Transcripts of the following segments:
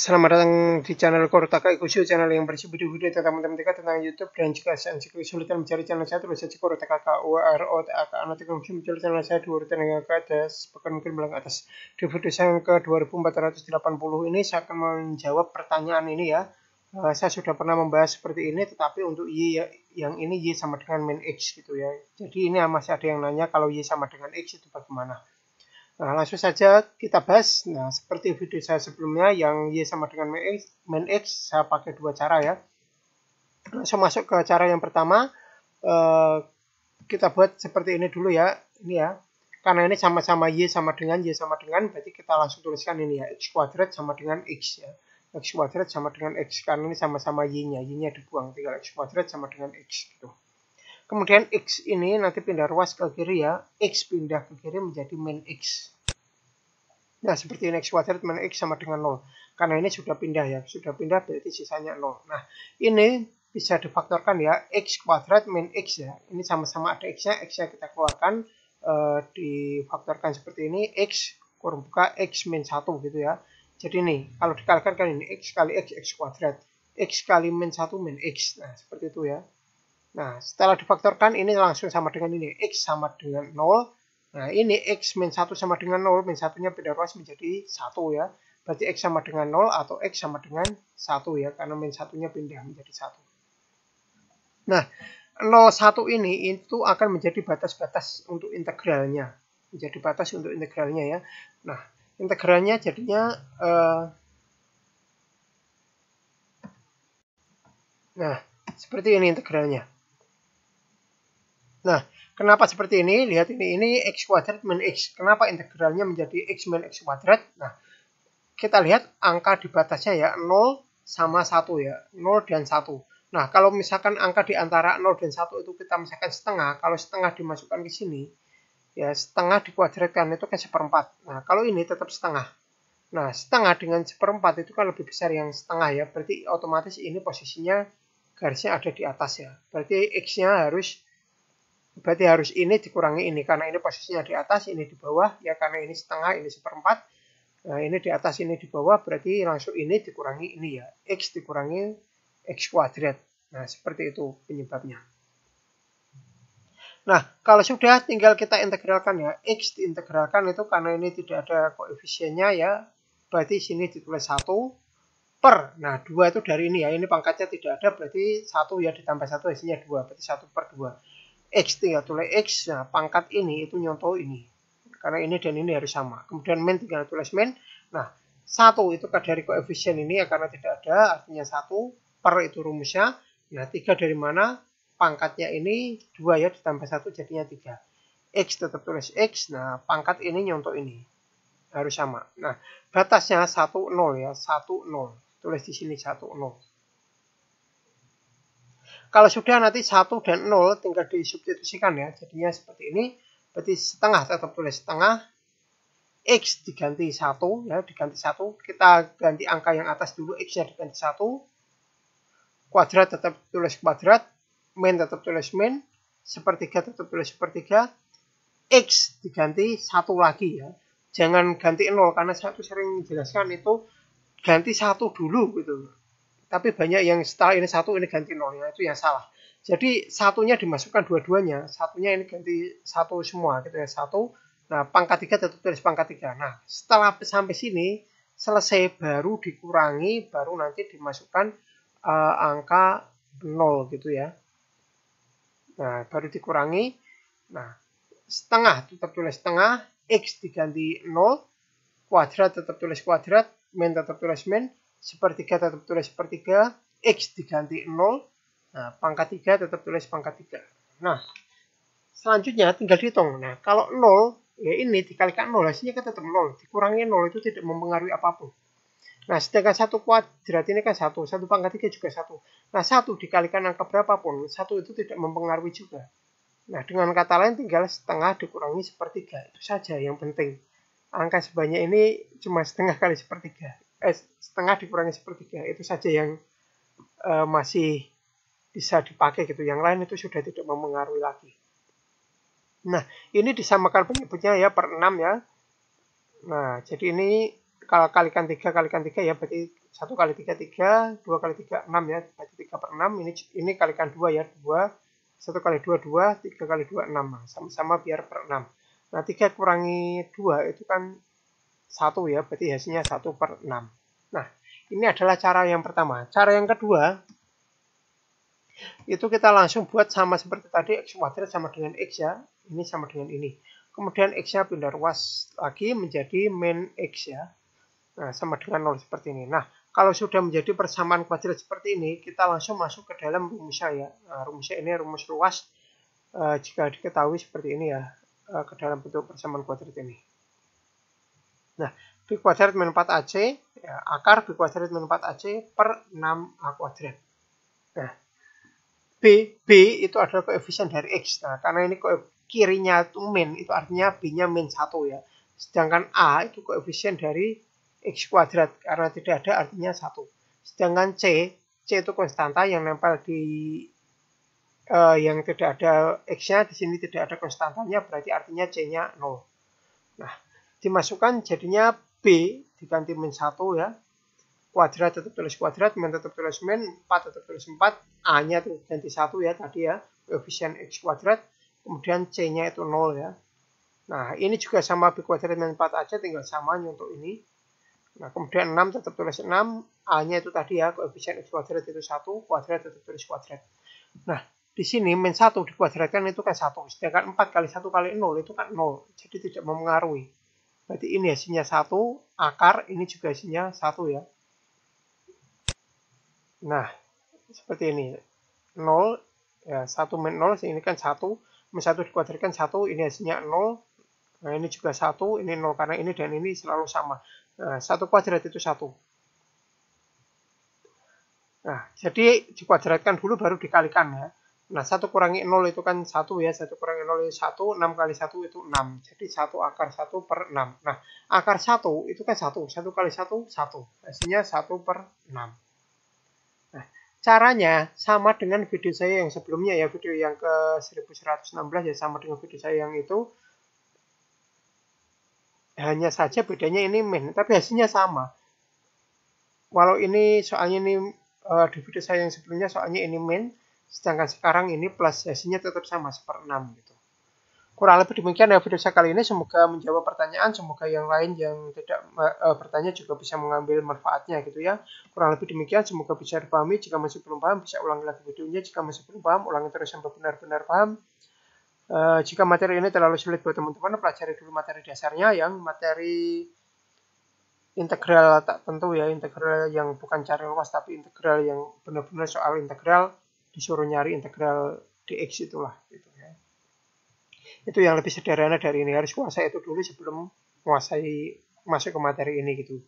Selamat datang di channel Kurotaka Ikushu, channel yang berisi video-video tentang teman-teman matematika, tentang YouTube, dan jika sensi kesulitan mencari channel saya, tulis saja KUROTAKA, K, U, R, O, T, A, K, kamu bisa mencari channel saya, dua urutan yang ke atas, bahkan mungkin belakang atas. Di video saya yang ke 2480 ini, saya akan menjawab pertanyaan ini ya. Eh, saya sudah pernah membahas seperti ini, tetapi untuk Y ya, yang ini Y sama dengan min X gitu ya. Jadi ini masih ada yang nanya, kalau Y sama dengan X itu bagaimana? Nah, langsung saja kita bahas. Nah, seperti video saya sebelumnya yang Y sama dengan min X, saya pakai dua cara ya. Langsung masuk ke cara yang pertama. Eh, kita buat seperti ini dulu ya. Ini ya. Karena ini sama-sama Y sama dengan Y sama dengan, berarti kita langsung tuliskan ini ya. X kuadrat sama dengan X ya. X kuadrat sama dengan X. Karena ini sama-sama Y-nya. Y-nya dibuang, tinggal X kuadrat sama dengan X gitu. Kemudian X ini nanti pindah ruas ke kiri ya. X pindah ke kiri menjadi min X. Nah, seperti ini X kuadrat min X sama dengan 0. Karena ini sudah pindah ya. Sudah pindah berarti sisanya 0. Nah, ini bisa difaktorkan ya. X kuadrat min X ya. Ini sama-sama ada X-nya. X-nya kita keluarkan. E, difaktorkan seperti ini. X kurung buka X min 1 gitu ya. Jadi ini, kalau dikalikan kan ini X kali X, X kuadrat. X kali min 1 min X. Nah, seperti itu ya. Nah, setelah difaktorkan ini langsung sama dengan ini. X sama dengan 0. Nah, ini X min 1 sama dengan 0. Min 1-nya beda ruas menjadi 1 ya. Berarti X sama dengan 0 atau X sama dengan 1 ya. Karena min 1-nya pindah menjadi 1. Nah, 0, 1 ini itu akan menjadi batas-batas untuk integralnya. Menjadi batas untuk integralnya ya. Nah, integralnya jadinya... Uh, nah, seperti ini integralnya. Nah, kenapa seperti ini? Lihat ini, ini x kuadrat min x. Kenapa integralnya menjadi x min x kuadrat? Nah, kita lihat angka di batasnya ya, 0 sama 1 ya, 0 dan 1. Nah, kalau misalkan angka di antara 0 dan 1 itu kita misalkan setengah, kalau setengah dimasukkan ke sini, ya setengah dikuadratkan itu kan seperempat. Nah, kalau ini tetap setengah. Nah, setengah dengan seperempat itu kan lebih besar yang setengah ya. Berarti otomatis ini posisinya garisnya ada di atas ya. Berarti X-nya harus berarti harus ini dikurangi ini karena ini posisinya di atas ini di bawah ya karena ini setengah ini seperempat nah ini di atas ini di bawah berarti langsung ini dikurangi ini ya x dikurangi x kuadrat nah seperti itu penyebabnya nah kalau sudah tinggal kita integralkan ya x diintegralkan itu karena ini tidak ada koefisiennya ya berarti sini ditulis satu per nah dua itu dari ini ya ini pangkatnya tidak ada berarti satu ya ditambah satu hasilnya dua berarti satu per dua X tinggal tulis X nah pangkat ini itu nyontoh ini karena ini dan ini harus sama kemudian min tinggal tulis min nah satu itu dari koefisien ini ya karena tidak ada artinya satu per itu rumusnya nah tiga dari mana pangkatnya ini dua ya ditambah satu jadinya tiga X tetap tulis X nah pangkat ini nyontoh ini harus sama nah batasnya satu nol ya satu nol tulis di sini satu nol kalau sudah nanti satu dan nol, tinggal disubstitusikan ya. Jadinya seperti ini. Berarti setengah tetap tulis setengah. X diganti satu ya, diganti satu. Kita ganti angka yang atas dulu X-nya diganti satu. Kuadrat tetap tulis kuadrat. Min tetap tulis min. Sepertiga tetap tulis sepertiga. X diganti satu lagi ya. Jangan ganti nol karena satu sering jelaskan itu ganti satu dulu gitu tapi banyak yang setelah ini satu ini ganti nolnya itu yang salah jadi satunya dimasukkan dua-duanya satunya ini ganti satu semua gitu ya satu nah pangkat tiga tetap tulis pangkat tiga nah setelah sampai sini selesai baru dikurangi baru nanti dimasukkan uh, angka nol, gitu ya nah baru dikurangi nah setengah tetap tulis setengah x diganti nol, kuadrat tetap tulis kuadrat min tetap tulis min sepertiga tetap tulis sepertiga, X diganti 0, nah, pangkat 3 tetap tulis pangkat 3. Nah, selanjutnya tinggal dihitung. Nah, kalau 0, ya ini dikalikan 0, hasilnya kan tetap 0. Dikurangi 0 itu tidak mempengaruhi apapun. Nah, sedangkan 1 kuadrat ini kan 1, 1 pangkat 3 juga 1. Nah, 1 dikalikan angka berapapun, 1 itu tidak mempengaruhi juga. Nah, dengan kata lain tinggal setengah dikurangi sepertiga. Itu saja yang penting. Angka sebanyak ini cuma setengah kali sepertiga eh, setengah dikurangi sepertiga itu saja yang eh, masih bisa dipakai gitu yang lain itu sudah tidak mempengaruhi lagi nah ini disamakan penyebutnya ya per 6 ya nah jadi ini kalau kalikan tiga kalikan tiga ya berarti satu kali tiga tiga dua kali tiga 6 ya berarti tiga per 6 ini, ini kalikan dua ya dua satu kali dua dua tiga kali dua 6 sama-sama biar per 6 nah 3 kurangi dua itu kan satu ya, berarti hasilnya 1 per 6. Nah, ini adalah cara yang pertama. Cara yang kedua, itu kita langsung buat sama seperti tadi, X kuadrat sama dengan X ya, ini sama dengan ini. Kemudian X-nya pindah ruas lagi menjadi min X ya. Nah, sama dengan 0 seperti ini. Nah, kalau sudah menjadi persamaan kuadrat seperti ini, kita langsung masuk ke dalam rumusnya ya. Nah, rumusnya ini rumus ruas eh, jika diketahui seperti ini ya, eh, ke dalam bentuk persamaan kuadrat ini. Nah, pi kuadrat min 4AC, ya, akar pi kuadrat min 4AC per 6A kuadrat. Nah, B, B itu adalah koefisien dari X. Nah, karena ini kirinya itu min, itu artinya B-nya min 1 ya. Sedangkan A itu koefisien dari X kuadrat, karena tidak ada artinya 1. Sedangkan C, C itu konstanta yang nempel di uh, yang tidak ada X-nya, di sini tidak ada konstantanya, berarti artinya C-nya 0. Nah, dimasukkan jadinya B diganti min 1 ya kuadrat tetap tulis kuadrat min tetap tulis min 4 tetap tulis 4 A nya itu ganti 1 ya tadi ya koefisien X kuadrat kemudian C nya itu 0 ya nah ini juga sama B kuadrat min 4 aja tinggal samanya untuk ini nah kemudian 6 tetap tulis 6 A nya itu tadi ya koefisien X kuadrat itu 1 kuadrat tetap tulis kuadrat nah di sini min 1 dikuadratkan itu kan 1 sedangkan 4 kali 1 kali 0 itu kan 0 jadi tidak mempengaruhi Berarti ini isinya ya, satu akar, ini juga isinya satu ya. Nah, seperti ini. 0, ya, 1 min 0, ini kan 1. Min 1 dikuadratkan 1, ini hasilnya 0. Nah, ini juga 1, ini 0, karena ini dan ini selalu sama. Nah, 1 kuadrat itu 1. Nah, jadi dikuadratkan dulu baru dikalikan ya. Nah, satu kurangi nol itu kan satu ya, satu kurangi nol itu satu 6 kali satu itu 6. Jadi satu akar satu per 6. Nah, akar satu itu kan satu satu kali satu satu Hasilnya satu per 6. Nah, caranya sama dengan video saya yang sebelumnya ya, video yang ke 1116 ya, sama dengan video saya yang itu. Hanya saja bedanya ini min, tapi hasilnya sama. Walau ini soalnya ini eh, di video saya yang sebelumnya soalnya ini min, Sedangkan sekarang ini plus hasilnya tetap sama, seper 6 gitu. Kurang lebih demikian ya video saya kali ini. Semoga menjawab pertanyaan. Semoga yang lain yang tidak uh, bertanya juga bisa mengambil manfaatnya gitu ya. Kurang lebih demikian. Semoga bisa dipahami. Jika masih belum paham, bisa ulangi lagi videonya. Jika masih belum paham, ulangi terus sampai benar-benar paham. Uh, jika materi ini terlalu sulit buat teman-teman, pelajari dulu materi dasarnya yang materi integral tak tentu ya, integral yang bukan cara luas tapi integral yang benar-benar soal integral disuruh nyari integral dx itulah gitu ya. Itu yang lebih sederhana dari ini harus kuasai itu dulu sebelum menguasai masuk ke materi ini gitu.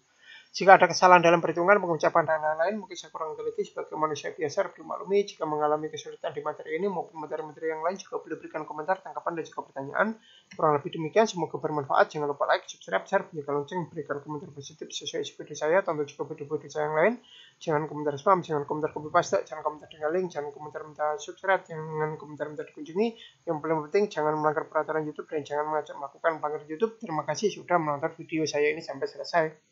Jika ada kesalahan dalam perhitungan, pengucapan, dan lain-lain, mungkin saya kurang teliti sebagai manusia biasa belum maklumi Jika mengalami kesulitan di materi ini maupun materi-materi yang lain, juga boleh berikan komentar, tanggapan, dan juga pertanyaan. Kurang lebih demikian, semoga bermanfaat. Jangan lupa like, subscribe, share, bunyikan lonceng, berikan komentar positif sesuai video saya, tonton juga video-video saya yang lain. Jangan komentar spam, jangan komentar copy paste, jangan komentar dengan link, jangan komentar minta subscribe, jangan komentar minta dikunjungi. Yang paling penting, jangan melanggar peraturan YouTube dan jangan mengajak melakukan pelanggaran YouTube. Terima kasih sudah menonton video saya ini sampai selesai.